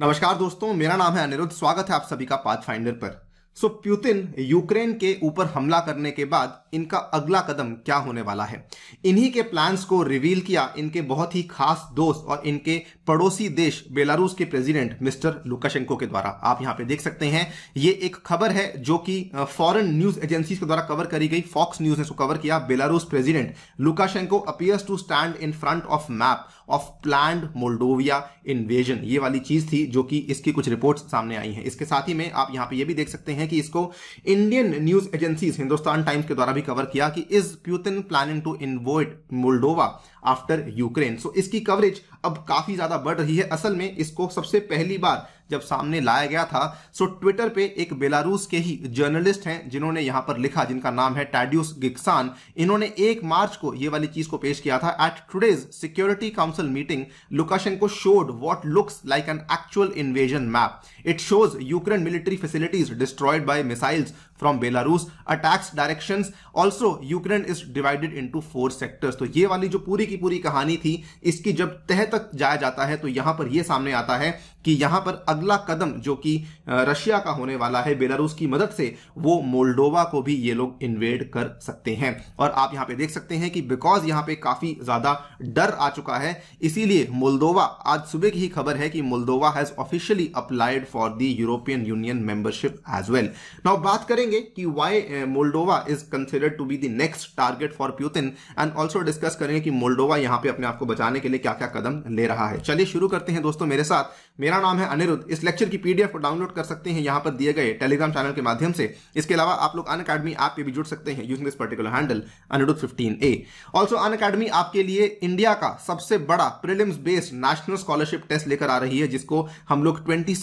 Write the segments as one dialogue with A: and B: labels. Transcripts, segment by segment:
A: नमस्कार दोस्तों मेरा नाम है अनिरुद्ध स्वागत है आप सभी का पाथ फाइंडर पर सो प्यूतिन यूक्रेन के ऊपर हमला करने के बाद इनका अगला कदम क्या होने वाला है इन्हीं के प्लान्स को रिवील किया इनके बहुत ही खास दोस्त और इनके पड़ोसी देश बेलारूस के प्रेसिडेंट मिस्टर लुकाशेंको के द्वारा आप यहां पे देख सकते हैं ये एक खबर है जो कि फॉरेन न्यूज एजेंसी के द्वारा कवर करी गई फॉक्स न्यूज ने कवर किया Belarus president Lukashenko appears to stand in front of map of plan Moldovia invasion ये वाली चीज थी जो कि इसकी कुछ रिपोर्ट सामने आई है इसके साथ ही में आप यहाँ पे ये भी देख सकते हैं कि इसको Indian news agencies Hindustan Times के द्वारा भी कवर किया कि is Putin planning to invade Moldova after Ukraine so इसकी कवरेज अब काफी ज्यादा बढ़ रही है असल में इसको सबसे पहली बार जब सामने लाया गया था सो ट्विटर पे एक बेलारूस के ही जर्नलिस्ट हैं जिन्होंने यहां पर लिखा जिनका नाम है टैड्यूस गिक्सान इन्होंने एक मार्च को ये वाली चीज को पेश किया था at today's security council meeting Lukashenko showed what looks like an actual invasion map it shows Ukraine military facilities destroyed by missiles from Belarus attacks direction also Ukraine is divided into four sectors तो ये वाली जो पूरी की पूरी कहानी थी इसकी जब तह तक जाया जाता है तो यहां पर यह सामने आता है कि यहां पर अगला कदम जो कि रशिया का होने वाला है बेलारूस की मदद से वो मोल्डोवा को भी ये लोग इन्वेड कर सकते हैं और आप यहां पे देख सकते हैं कि बिकॉज यहां पे काफी ज्यादा डर आ चुका है इसीलिए मोल्डोवा आज सुबह की ही खबर है कि Moldova has officially applied for the European Union membership as well now बात करें करेंगे कि why Moldova is considered to be the next target for Putin and also discuss करेंगे कि मोल्डोवा यहां पे अपने आप को बचाने के लिए क्या क्या कदम ले रहा है चलिए शुरू करते हैं दोस्तों मेरे साथ मेरा नाम है अनिरुद्ध इस लेक्चर की पीडीएफ को डाउनलोड कर सकते हैं यहां पर दिए गए टेलीग्राम चैनल के माध्यम से इसके अलावा आप लोग अन अकेडमी ऐप पे भी जुड़ सकते हैं using this particular handle Aniruddh fifteen A also Unacademy आपके लिए इंडिया का सबसे बड़ा prelims based national scholarship test लेकर आ रही है जिसको हम लोग ट्वेंटी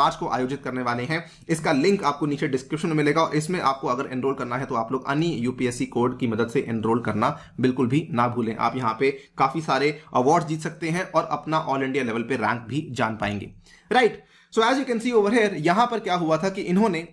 A: मार्च को आयोजित करने वाले हैं इसका लिंक आपको नीचे डिस्क्रिप्शन में मिलेगा इसमें आपको अगर एनरोल करना है तो आप लोग अन्य यूपीएससी कोड की मदद से एनरोल करना बिल्कुल भी ना भूलें आप यहां पे काफी सारे अवार्ड जीत सकते हैं और अपना ऑल इंडिया लेवल पे रैंक भी जान पाएंगे right so as you can see over here यहां पर क्या हुआ था कि इन्होंने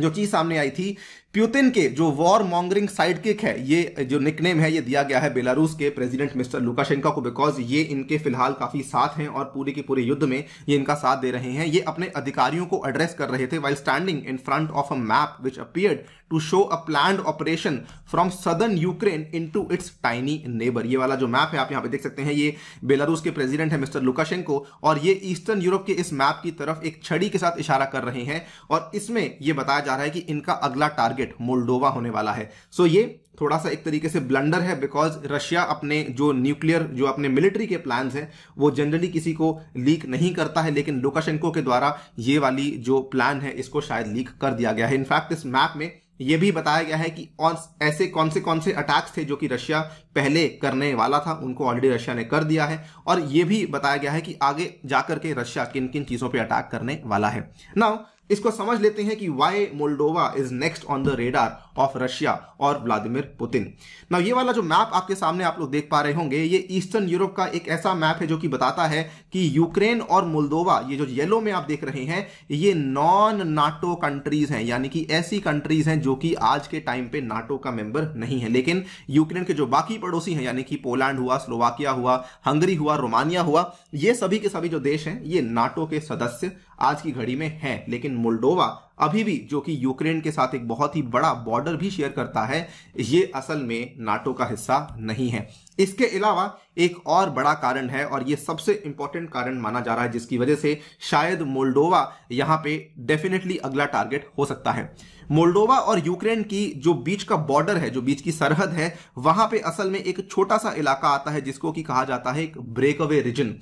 A: जो चीज सामने आई थी प्यूतिन के जो वॉर मॉन्गरिंग साइड किक है ये जो निकनेम है ये दिया गया है बेलारूस के प्रेसिडेंट मिस्टर लुकाशेंका को बिकॉज ये इनके फिलहाल काफी साथ हैं और पूरे के पूरे युद्ध में ये इनका साथ दे रहे हैं ये अपने अधिकारियों को एड्रेस कर रहे थे while standing in front of a map which appeared to show a plan operation from southern Ukraine into its tiny neighbour ये वाला जो मैप है आप यहाँ पे देख सकते हैं ये बेलारूस के प्रेजिडेंट है मिस्टर लुकाशेंको और ये ईस्टर्न यूरोप के इस मैप की तरफ एक छड़ी के साथ इशारा कर रहे हैं और इसमें यह बताया जा रहा है कि इनका अगला टारगेट मोल्डोवा होने वाला है सो so ये थोड़ा सा एक तरीके से ब्लंडर है बिकॉज रशिया अपने जो न्यूक्लियर जो अपने मिलिट्री के प्लान्स हैं वो जनरली किसी को लीक नहीं करता है लेकिन लुकाशेंको के द्वारा ये वाली जो प्लान है इसको शायद लीक कर दिया गया है इनफैक्ट इस मैप में ये भी बताया गया है कि और ऐसे कौन से कौन से अटैक्स थे जो कि रशिया पहले करने वाला था उनको ऑलरेडी रशिया ने कर दिया है और ये भी बताया गया है कि आगे जाकर के रशिया किन किन चीज़ों पे अटैक करने वाला है नाउ इसको समझ लेते हैं कि why Moldova is next on the radar of Russia और व्लादिमिर पुतिन ना ये वाला जो मैप आपके सामने आप लोग देख पा रहे होंगे ये ईस्टर्न यूरोप का एक ऐसा मैप है जो कि बताता है कि यूक्रेन और मोल्डोवा ये जो येलो में आप देख रहे हैं ये नॉन नाटो कंट्रीज हैं यानी कि ऐसी कंट्रीज हैं जो कि आज के टाइम पे नाटो का मेंबर नहीं है लेकिन यूक्रेन के जो बाकी पड़ोसी हैं यानी कि पोलैंड हुआ स्लोवाकिया हुआ हंगरी हुआ रोमानिया हुआ ये सभी के सभी जो देश हैं ये नाटो के सदस्य आज की घड़ी में हैं लेकिन मोल्डोवा अभी भी जो कि यूक्रेन के साथ एक बहुत ही बड़ा बॉर्डर भी शेयर करता है ये असल में नाटो का हिस्सा नहीं है इसके अलावा एक और बड़ा कारण है और ये सबसे इंपॉर्टेंट कारण माना जा रहा है जिसकी वजह से शायद मोल्डोवा यहाँ पे डेफिनेटली अगला टारगेट हो सकता है मोल्डोवा और यूक्रेन की जो बीच का बॉर्डर है जो बीच की सरहद है वहां पे असल में एक छोटा सा इलाका आता है जिसको कि कहा जाता है एक ब्रेकअवे रीजन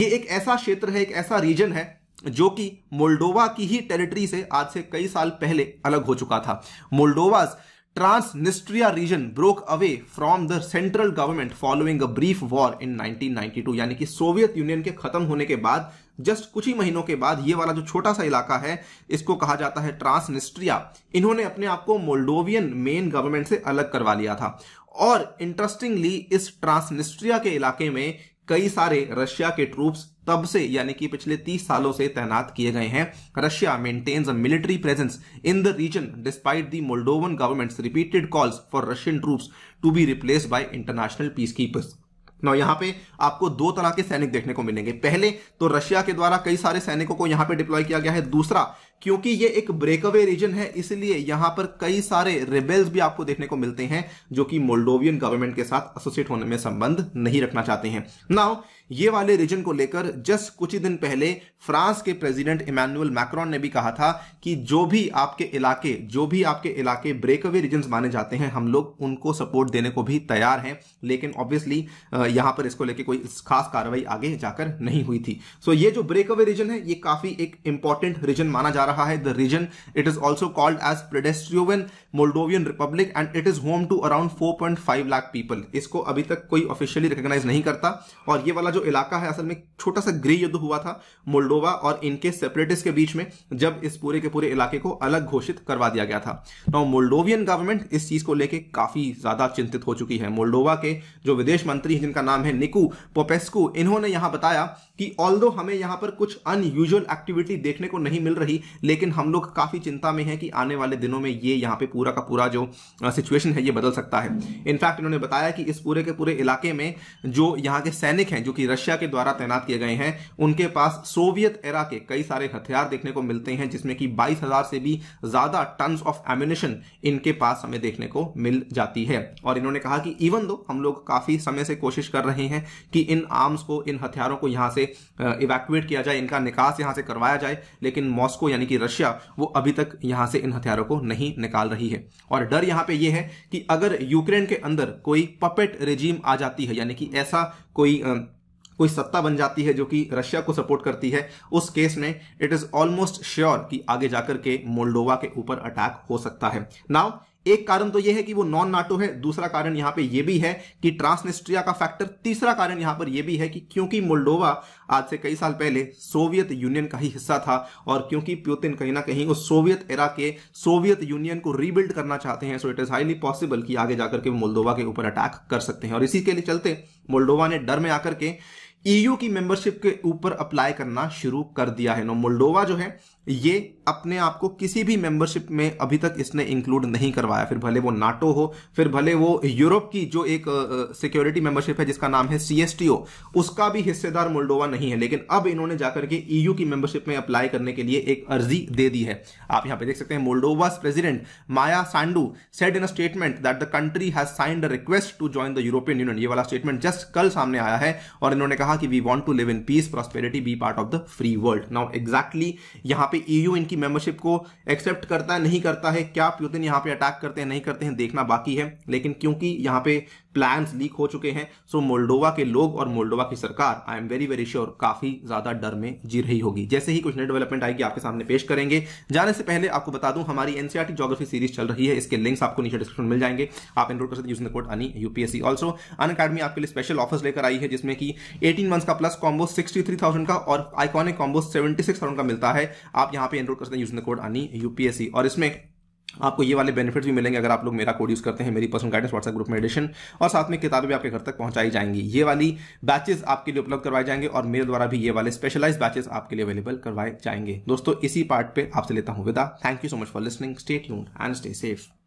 A: ये एक ऐसा क्षेत्र है एक ऐसा रीजन है जो कि मोल्डोवा की ही टेरिटरी से आज से कई साल पहले अलग हो चुका था Moldova Transnistria region broke away from the central government following a brief war in 1992 यानी कि सोवियत यूनियन के खत्म होने के बाद जस्ट कुछ ही महीनों के बाद ये वाला जो छोटा सा इलाका है इसको कहा जाता है ट्रांसनिस्ट्रिया इन्होंने अपने आप को मोल्डोवियन मेन गवर्नमेंट से अलग करवा लिया था और इंटरेस्टिंगली इस ट्रांसनिस्ट्रिया के इलाके में कई सारे रशिया के ट्रूप्स तब से यानी कि पिछले 30 सालों से तैनात किए गए हैं Russia maintains a military presence in the region despite the Moldovan government's repeated calls for Russian troops to be replace by international peacekeepers ना यहां पे आपको दो तरह के सैनिक देखने को मिलेंगे पहले तो रशिया के द्वारा कई सारे सैनिकों को यहां पे डिप्लॉय किया गया है दूसरा क्योंकि ये एक ब्रेकअवे रीजन है इसलिए यहां पर कई सारे रिबेल्स भी आपको देखने को मिलते हैं जो कि मोल्डोवियन गवर्नमेंट के साथ एसोसिएट होने में संबंध नहीं रखना चाहते हैं नाउ ये वाले रीजन को लेकर जस्ट कुछ ही दिन पहले फ्रांस के प्रेसिडेंट इमैनुअल मैक्रॉन ने भी कहा था कि जो भी आपके इलाके जो भी आपके इलाके ब्रेकअवे रीजन माने जाते हैं हम लोग उनको सपोर्ट देने को भी तैयार हैं लेकिन ऑब्वियसली यहां पर इसको लेकर कोई खास कार्रवाई आगे जाकर नहीं हुई थी सो so, ये जो ब्रेकअवे रीजन है ये काफी एक इंपॉर्टेंट रीजन माना जा रहा रहा है the region it is also called as Pridnestrovian Moldavian republic and it is home to around 4.5 lakh people इसको अभी तक कोई ऑफिशियली रिकोगनाइज नहीं करता और ये वाला जो इलाका है असल में छोटा सा गृह युद्ध हुआ था मोल्डोवा और इनके सेपरेटिस के बीच में जब इस पूरे के पूरे इलाके को अलग घोषित करवा दिया गया था नाउ मोल्डोवियन गवर्नमेंट इस चीज को लेकर काफी ज्यादा चिंतित हो चुकी है मोल्डोवा के जो विदेश मंत्री हैं जिनका नाम है निकू पोपेस्कू इन्होंने यहां बताया कि ऑल हमें यहां पर कुछ अनयूजल एक्टिविटी देखने को नहीं मिल रही लेकिन हम लोग काफ़ी चिंता में हैं कि आने वाले दिनों में ये यहाँ पे पूरा का पूरा जो सिचुएशन है ये बदल सकता है इनफैक्ट इन्होंने बताया कि इस पूरे के पूरे इलाके में जो यहाँ के सैनिक हैं जो कि रशिया के द्वारा तैनात किए गए हैं उनके पास सोवियत एरा के कई सारे हथियार देखने को मिलते हैं जिसमें कि बाईस से भी ज़्यादा टन ऑफ एम्यूनेशन इनके पास हमें देखने को मिल जाती है और इन्होंने कहा कि इवन दो हम लोग काफ़ी समय से कोशिश कर रहे हैं कि इन आर्म्स को इन हथियारों को यहाँ से इवैक्यूएट किया जाए इनका निकास यहाँ से करवाया जाए लेकिन मॉस्को यानी कि रशिया वो अभी तक यहां से इन हथियारों को नहीं निकाल रही है और डर यहां पे ये है कि अगर यूक्रेन के अंदर कोई पपेट रेजीम आ जाती है यानी कि ऐसा कोई आ, कोई सत्ता बन जाती है जो कि रशिया को सपोर्ट करती है उस केस में इट इज ऑलमोस्ट श्योर कि आगे जाकर के मोल्डोवा के ऊपर अटैक हो सकता है नाउ एक कारण तो यह है कि वो नॉन नाटो है दूसरा कारण यहां पे यह भी है कि ट्रांसनिस्ट्रिया का फैक्टर तीसरा कारण यहां पर यह भी है कि क्योंकि मोल्डोवा आज से कई साल पहले सोवियत यूनियन का ही हिस्सा था और क्योंकि प्योतिन कहीं ना कहीं उस सोवियत एरा के सोवियत यूनियन को रीबिल्ड करना चाहते हैं so it is highly possible कि आगे जाकर के वो मोल्डोवा के ऊपर अटैक कर सकते हैं और इसी के लिए चलते मोल्डोवा ने डर में आकर के ईयू e की मेंबरशिप के ऊपर अप्लाई करना शुरू कर दिया है नो मोल्डोवा जो है ये अपने आप को किसी भी मेंबरशिप में अभी तक इसने इंक्लूड नहीं करवाया फिर भले वो नाटो हो फिर भले वो यूरोप की जो एक सिक्योरिटी uh, मेंबरशिप है जिसका नाम है सीएसटीओ उसका भी हिस्सेदार मोल्डोवा नहीं है लेकिन अब इन्होंने जाकर के ईयू e की मेंबरशिप में अप्लाई करने के लिए एक अर्जी दे दी है आप यहां पर देख सकते हैं Moldova president Maia Sandu said in a statement that the country has signed request to join the European Union ये वाला स्टेटमेंट जस्ट कल सामने आया है और इन्होंने कहा कहा कि we want to live in peace prosperity be part of the free world now exactly यहां पे ईयू e इनकी मेंबरशिप को एक्सेप्ट करता है नहीं करता है क्या प्यूतिन यहां पे अटैक करते हैं नहीं करते हैं देखना बाकी है लेकिन क्योंकि यहां पे प्लान लीक हो चुके हैं सो मोल्डोवा के लोग और मोल्डोवा की सरकार I am very very sure काफी ज्यादा डर में जी रही होगी जैसे ही कुछ नई डेवलपमेंट आएगी आपके सामने पेश करेंगे जाने से पहले आपको बता दूं हमारी एनसीआरटी जोग्राफी सीरीज चल रही है इसके लिंक्स आपको नीचे डिस्क्रिप्शन मिल जाएंगे आप एनरोल कर सकते using code Ani UPSC also Unacademy आपके लिए स्पेशल ऑफर्स लेकर आई है जिसमें कि एटी 18 मंथ्स का प्लस कॉम्बो 63,000 का और आइकॉनिक कॉम्बो 76,000 का मिलता है आप यहाँ पे एनरोल कर सकते हैं यूजर कोड अनी यूपीएससी और इसमें आपको ये वाले बेनिफिट्स भी मिलेंगे अगर आप लोग मेरा कोड यूज़ करते हैं मेरी पर्सनल गाइडेंस व्हाट्सएप ग्रुप में एडिशन और साथ में किताबें भी आपके घर तक पहुंचाई जाएंगी ये वाली बैचेस आपके लिए उपलब्ध करवाए जाएंगे और मेरे द्वारा भी ये वाले स्पेशलाइज बैचेस आपके लिए अवेलेबल करवाए जाएंगे दोस्तों इसी पार्ट पर आपसे लेता हूँ विदा thank you so much for listening stay यून एंड स्टे सेफ